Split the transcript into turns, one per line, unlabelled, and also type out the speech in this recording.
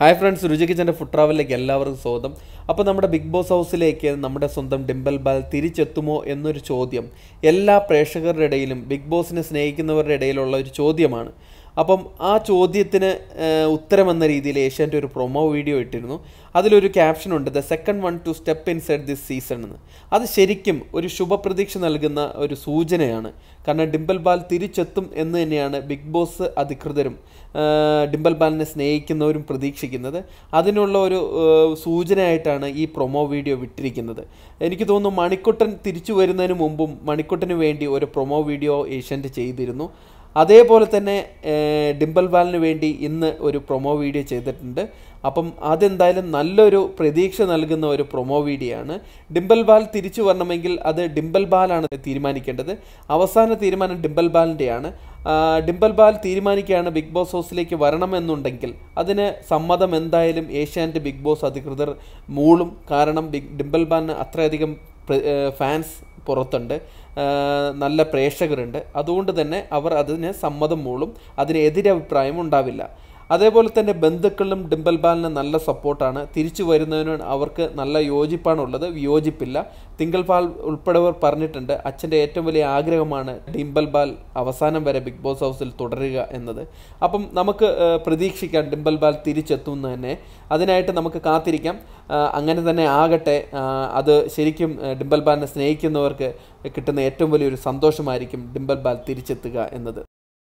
hi friends രുചി കിച്ചൻ്റെ food ട്രാവലിലേക്ക് എല്ലാവർക്കും സ്വാഗതം അപ്പോൾ നമ്മുടെ ബിഗ് ബോസ് ഹൗസിലേക്ക് നമ്മുടെ സ്വന്തം ഡിംബൽ ബാൽ തിരിച്ചെത്തുമോ എന്നൊരു ചോദ്യം എല്ലാ പ്രേക്ഷകരുടെ ഇടയിലും ബിഗ് ബോസിനെ സ്നേഹിക്കുന്നവരുടെ ഇടയിലുള്ള ഒരു ചോദ്യമാണ് അപ്പം ആ ചോദ്യത്തിന് എന്ന രീതിയിൽ ഏഷ്യൻ്റെ ഒരു പ്രൊമോ വീഡിയോ ഇട്ടിരുന്നു അതിലൊരു ക്യാപ്ഷൻ ഉണ്ട് the second one to step in set this season എന്ന് അത് ശരിക്കും ഒരു ശുഭപ്രതീക്ഷ നൽകുന്ന ഒരു സൂചനയാണ് കാരണം ഡിംപിൾ ബാൽ തിരിച്ചെത്തും എന്ന് തന്നെയാണ് ബിഗ് ബോസ് അധികൃതരും ഡിംപിൾ ബാലിനെ സ്നേഹിക്കുന്നവരും പ്രതീക്ഷിക്കുന്നത് അതിനുള്ള ഒരു സൂചനയായിട്ടാണ് ഈ പ്രൊമോ വീഡിയോ വിട്ടിരിക്കുന്നത് എനിക്ക് തോന്നുന്നു മണിക്കുട്ടൻ തിരിച്ചു വരുന്നതിന് മുമ്പും മണിക്കുട്ടന് വേണ്ടി ഒരു പ്രൊമോ വീഡിയോ ഏഷ്യൻ്റ് ചെയ്തിരുന്നു അതേപോലെ തന്നെ ഡിംബൽ വാലിന് വേണ്ടി ഇന്ന് ഒരു പ്രൊമോ വീഡിയോ ചെയ്തിട്ടുണ്ട് അപ്പം അതെന്തായാലും നല്ലൊരു പ്രതീക്ഷ നൽകുന്ന ഒരു പ്രൊമോ വീഡിയോ ആണ് ഡിംബൽ ബാൽ തിരിച്ചു വരണമെങ്കിൽ അത് ഡിംബൽ ബാലാണ് തീരുമാനിക്കേണ്ടത് അവസാന തീരുമാനം ഡിംബൽ ബാലിൻ്റെയാണ് ഡിംബൽ ബാൽ തീരുമാനിക്കുകയാണ് ബിഗ് ബോസ് ഹൗസിലേക്ക് വരണമെന്നുണ്ടെങ്കിൽ അതിന് സമ്മതം എന്തായാലും ഏഷ്യാനെറ്റ് ബിഗ് ബോസ് അധികൃതർ മൂളും കാരണം ബിഗ് ഡിംബൽ ബാലിന് അത്രയധികം ഫാൻസ് പുറത്തുണ്ട് നല്ല പ്രേക്ഷകരുണ്ട് അതുകൊണ്ട് തന്നെ അവർ അതിന് സമ്മതം മൂളും അതിനെതിരഭിപ്രായം ഉണ്ടാവില്ല അതേപോലെ തന്നെ ബന്ധുക്കളിലും ഡിംബൽ ബാലിന് നല്ല സപ്പോർട്ടാണ് തിരിച്ചു വരുന്നതിന് അവർക്ക് നല്ല യോജിപ്പാണുള്ളത് വിയോജിപ്പില്ല തിങ്കൾ പാൽ ഉൾപ്പെടെവർ പറഞ്ഞിട്ടുണ്ട് അച്ഛൻ്റെ ഏറ്റവും വലിയ ആഗ്രഹമാണ് ഡിംബൽ ബാൽ അവസാനം വരെ ബിഗ് ബോസ് ഹൗസിൽ തുടരുക എന്നത് അപ്പം നമുക്ക് പ്രതീക്ഷിക്കാം ഡിംബൽ ബാൽ തിരിച്ചെത്തുമെന്ന് തന്നെ അതിനായിട്ട് നമുക്ക് കാത്തിരിക്കാം അങ്ങനെ തന്നെ ആകട്ടെ അത് ശരിക്കും ഡിംബൽ ബാലിനെ സ്നേഹിക്കുന്നവർക്ക് കിട്ടുന്ന ഏറ്റവും വലിയൊരു സന്തോഷമായിരിക്കും ഡിംബൽ ബാൽ തിരിച്ചെത്തുക എന്നത്